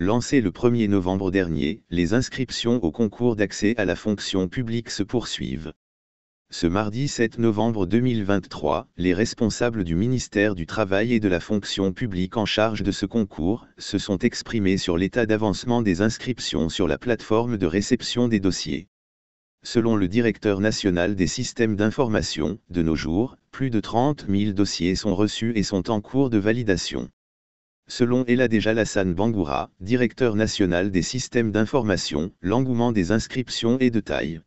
Lancé le 1er novembre dernier, les inscriptions au concours d'accès à la fonction publique se poursuivent. Ce mardi 7 novembre 2023, les responsables du ministère du Travail et de la fonction publique en charge de ce concours se sont exprimés sur l'état d'avancement des inscriptions sur la plateforme de réception des dossiers. Selon le directeur national des systèmes d'information, de nos jours, plus de 30 000 dossiers sont reçus et sont en cours de validation. Selon Ella Hassan Bangoura, directeur national des systèmes d'information, l'engouement des inscriptions est de taille.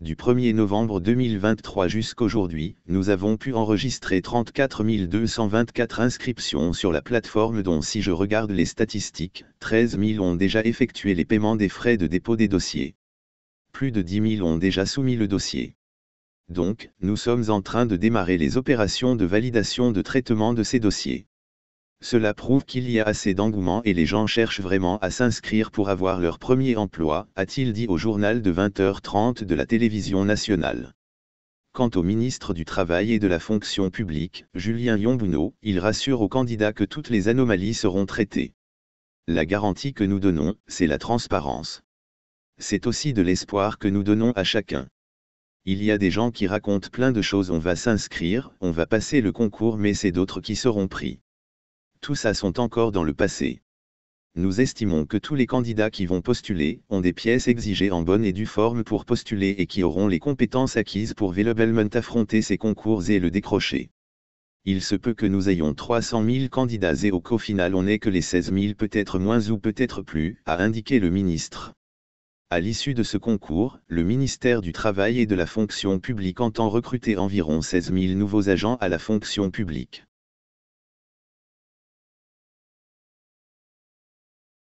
Du 1er novembre 2023 jusqu'aujourd'hui, nous avons pu enregistrer 34 224 inscriptions sur la plateforme dont si je regarde les statistiques, 13 000 ont déjà effectué les paiements des frais de dépôt des dossiers. Plus de 10 000 ont déjà soumis le dossier. Donc, nous sommes en train de démarrer les opérations de validation de traitement de ces dossiers. Cela prouve qu'il y a assez d'engouement et les gens cherchent vraiment à s'inscrire pour avoir leur premier emploi, a-t-il dit au journal de 20h30 de la télévision nationale. Quant au ministre du Travail et de la Fonction publique, Julien Yombouno, il rassure aux candidats que toutes les anomalies seront traitées. La garantie que nous donnons, c'est la transparence. C'est aussi de l'espoir que nous donnons à chacun. Il y a des gens qui racontent plein de choses, on va s'inscrire, on va passer le concours, mais c'est d'autres qui seront pris tout ça sont encore dans le passé. Nous estimons que tous les candidats qui vont postuler ont des pièces exigées en bonne et due forme pour postuler et qui auront les compétences acquises pour véritablement affronter ces concours et le décrocher. Il se peut que nous ayons 300 000 candidats et au qu'au final on n'ait que les 16 000 peut-être moins ou peut-être plus, a indiqué le ministre. À l'issue de ce concours, le ministère du Travail et de la Fonction publique entend recruter environ 16 000 nouveaux agents à la fonction publique.